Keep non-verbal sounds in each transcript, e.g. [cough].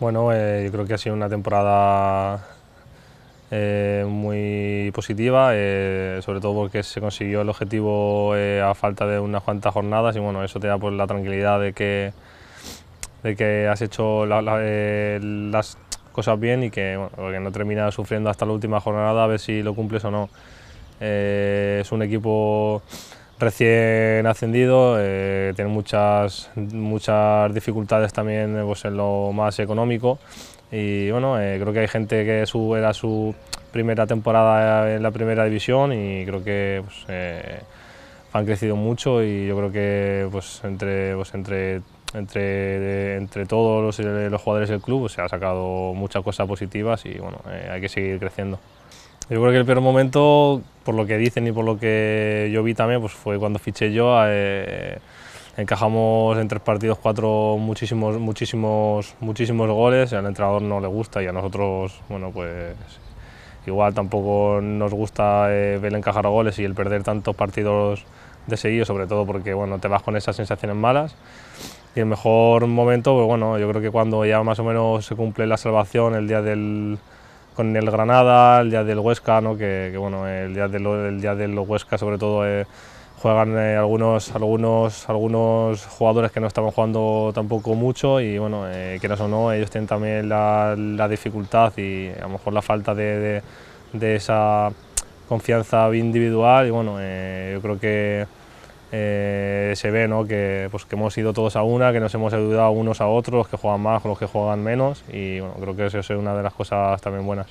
Bueno, eh, yo creo que ha sido una temporada eh, muy positiva, eh, sobre todo porque se consiguió el objetivo a falta de unas cuantas jornadas y bueno, eso te da pues, la tranquilidad de que, de que has hecho las cosas bien y que, que no termina sufriendo hasta la última jornada a ver si lo cumples o no. es un equipo recién ascendido, eh, tiene muchas, muchas dificultades también eh, pues, en lo más económico y bueno, eh, creo que hay gente que su, era su primera temporada en la primera división y creo que pues, han crecido mucho y yo creo que pues, entre, pues, entre, entre, entre todos los, los, jugadores del club pues, se ha sacado muchas cosas positivas y bueno, hay que seguir creciendo. Yo creo que el peor momento, por lo que dicen y por lo que yo vi también, pues fue cuando fiché yo. Eh, encajamos en tres partidos cuatro muchísimos, muchísimos, muchísimos goles. al entrenador no le gusta y a nosotros, bueno, pues igual tampoco nos gusta ver eh, encajar goles y el perder tantos partidos de seguido, sobre todo porque bueno, te vas con esas sensaciones malas. Y el mejor momento, pues bueno, yo creo que cuando ya más o menos se cumple la salvación, el día del con el Granada, el día del Huesca, ¿no? que, bueno, el día del, el día del Huesca sobre todo eh, juegan eh, algunos, algunos, algunos jugadores que no estaban jugando tampoco mucho y bueno, eh, quieras o no, ellos tienen también la, la, dificultad y a lo mejor la falta de, de, de esa confianza individual y bueno, eh, yo creo que eh, se ve ¿no? que, pues, que hemos ido todos a una, que nos hemos ayudado unos a otros, los que juegan más con los que juegan menos y bueno, creo que eso es una de las cosas también buenas.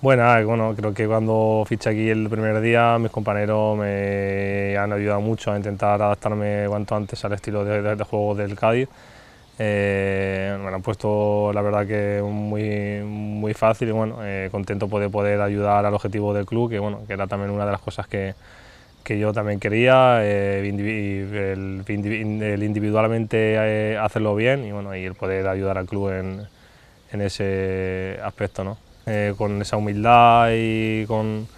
Bueno, eh, bueno, creo que cuando fiché aquí el primer día mis compañeros me han ayudado mucho a intentar adaptarme cuanto antes al estilo de, de, juego del Cádiz. Eh, me lo han puesto, la verdad, que muy, muy fácil y bueno, contento de poder ayudar al objetivo del club, que, bueno, que era también una de las cosas que, que yo también quería, eh, el, individualmente eh, hacerlo bien y, bueno, y el poder ayudar al club en, ese aspecto. Eh, con esa humildad y con,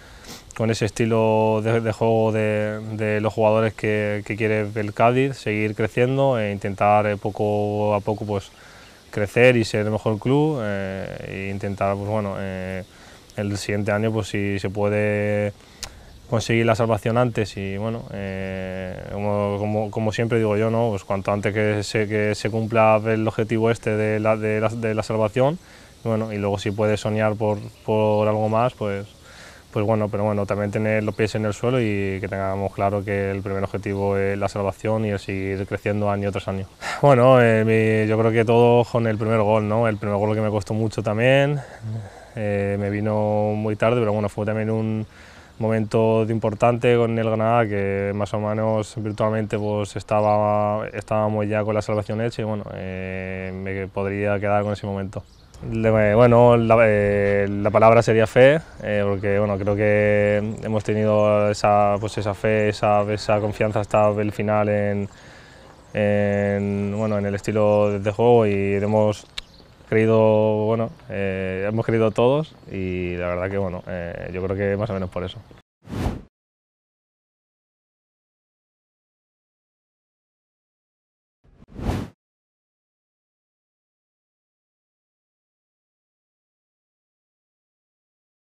ese estilo de, juego de, los jugadores que, que, quiere el Cádiz, seguir creciendo e intentar poco a poco pues, crecer y ser el mejor club e intentar pues, bueno, el siguiente año pues, si se puede Conseguir la salvación antes y bueno, eh, como, siempre digo yo, ¿no? pues cuanto antes que se, que se cumpla el objetivo este de la, de la, salvación, bueno, y luego si puedes soñar por, algo más, pues, pues bueno, pero bueno, también tener los pies en el suelo y que tengamos claro que el primer objetivo es la salvación y el seguir creciendo año tras año. [laughs] Bueno, eh, yo creo que todo con el primer gol, ¿no? El primer gol que me costó mucho también, eh, me vino muy tarde, pero bueno, fue también un momento importante con el Granada que más o menos virtualmente pues estaba, estábamos ya con la salvación hecha y bueno, eh, me podría quedar con ese momento. Bueno, la, eh, la palabra sería fe, eh, porque bueno, creo que hemos tenido esa, pues esa fe, esa, esa confianza hasta el final en, en, bueno, en el estilo de juego y hemos querido, bueno, eh, hemos querido todos y la verdad que, bueno, eh, yo creo que más o menos por eso.